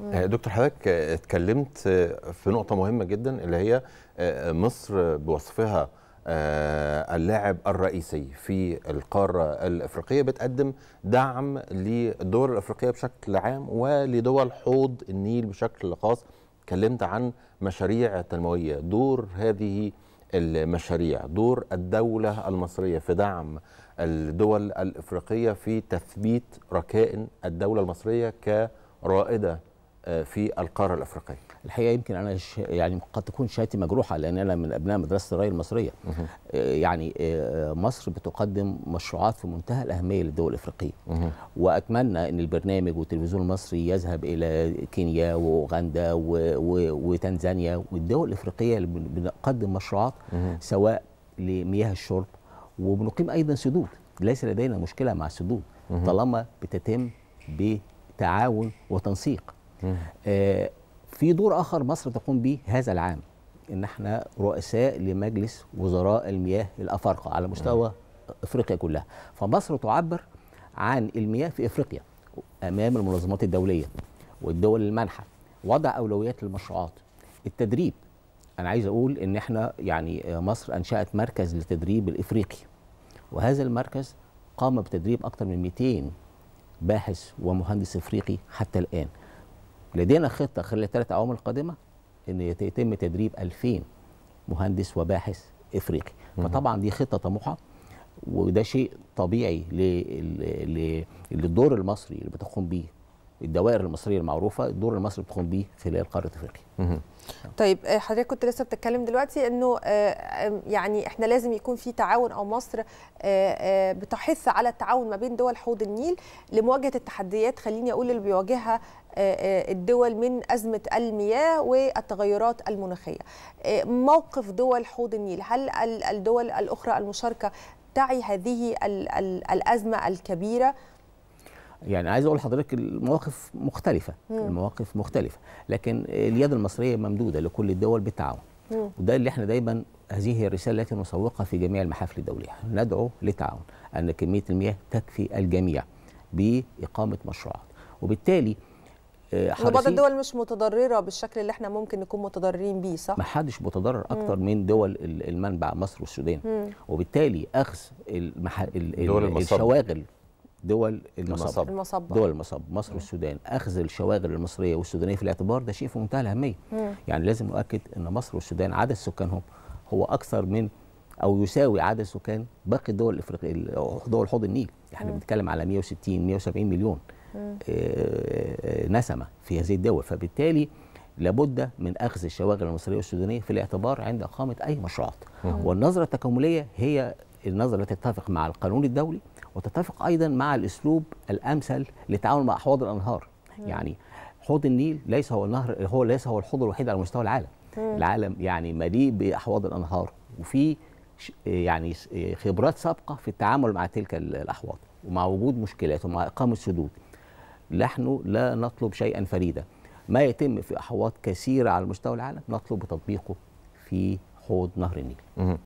آه، دكتور حضرتك آه، اتكلمت آه، في نقطة مهمة جدا اللي هي مصر بوصفها اللاعب الرئيسي في القارة الأفريقية بتقدم دعم للدول الأفريقية بشكل عام ولدول حوض النيل بشكل خاص اتكلمت عن مشاريع تنموية دور هذه المشاريع دور الدولة المصرية في دعم الدول الأفريقية في تثبيت ركائن الدولة المصرية كرائدة في القاره الافريقيه. الحقيقه يمكن انا ش... يعني قد تكون شهادتي مجروحه لان انا من ابناء مدرسه الراي المصريه. آه، يعني آه، مصر بتقدم مشروعات في منتهى الاهميه للدول الافريقيه. واتمنى ان البرنامج والتلفزيون المصري يذهب الى كينيا واوغندا و... و... وتنزانيا والدول الافريقيه اللي بنقدم مشروعات سواء لمياه الشرب وبنقيم ايضا سدود، ليس لدينا مشكله مع السدود طالما بتتم بتعاون وتنسيق. آه، في دور اخر مصر تقوم به هذا العام ان احنا رؤساء لمجلس وزراء المياه الافارقه على مستوى افريقيا كلها فمصر تعبر عن المياه في افريقيا امام المنظمات الدوليه والدول المانحه وضع اولويات للمشروعات التدريب انا عايز اقول ان احنا يعني مصر انشات مركز للتدريب الافريقي وهذا المركز قام بتدريب اكثر من 200 باحث ومهندس افريقي حتى الان لدينا خطه خلال الثلاث اعوام القادمه ان يتم تدريب 2000 مهندس وباحث افريقي فطبعا دي خطه طموحه وده شيء طبيعي للدور المصري اللي بتقوم بيه الدوائر المصريه المعروفه الدور المصري بتقوم بيه خلال قاره افريقيا. طيب آه، حضرتك كنت لسه بتتكلم دلوقتي انه آه، يعني احنا لازم يكون في تعاون او مصر آه، بتحث على التعاون ما بين دول حوض النيل لمواجهه التحديات خليني اقول اللي بيواجهها آه، آه، الدول من أزمة المياه والتغيرات المناخية آه، موقف دول حوض النيل هل الدول الأخرى المشاركة تعي هذه الأزمة الكبيرة يعني عايز اقول لحضرتك المواقف مختلفه مم. المواقف مختلفه لكن اليد المصريه ممدوده لكل الدول بالتعاون مم. وده اللي احنا دايما هذه الرساله التي نسوقها في جميع المحافل الدوليه ندعو للتعاون ان كميه المياه تكفي الجميع باقامه مشروعات وبالتالي آه، وبعض الدول مش متضرره بالشكل اللي احنا ممكن نكون متضررين بيه صح؟ ما حدش متضرر اكتر مم. من دول المنبع مصر والسودان مم. وبالتالي اخذ المح... ال... دول الشواغل دول المصب. المصب دول المصب مصر مم. والسودان اخذ الشواغل المصريه والسودانيه في الاعتبار ده شيء في منتهى الاهميه يعني لازم نؤكد ان مصر والسودان عدد سكانهم هو اكثر من او يساوي عدد سكان باقي الدول الافريقيه دول حوض النيل احنا يعني بنتكلم على 160 170 مليون آه، آه، نسمه في هذه الدول فبالتالي لابد من اخذ الشواغل المصريه والسودانيه في الاعتبار عند اقامه اي مشروعات والنظره التكامليه هي النظره التي تتفق مع القانون الدولي وتتفق ايضا مع الاسلوب الامثل للتعامل مع احواض الانهار يعني حوض النيل ليس هو النهر هو ليس هو الحوض الوحيد على مستوى العالم العالم يعني مليء باحواض الانهار وفي يعني خبرات سابقه في التعامل مع تلك الاحواض ومع وجود مشكلات ومع اقامه سدود نحن لا نطلب شيئا فريدا ما يتم في أحواض كثيرة على مستوى العالم نطلب تطبيقه في حوض نهر النيل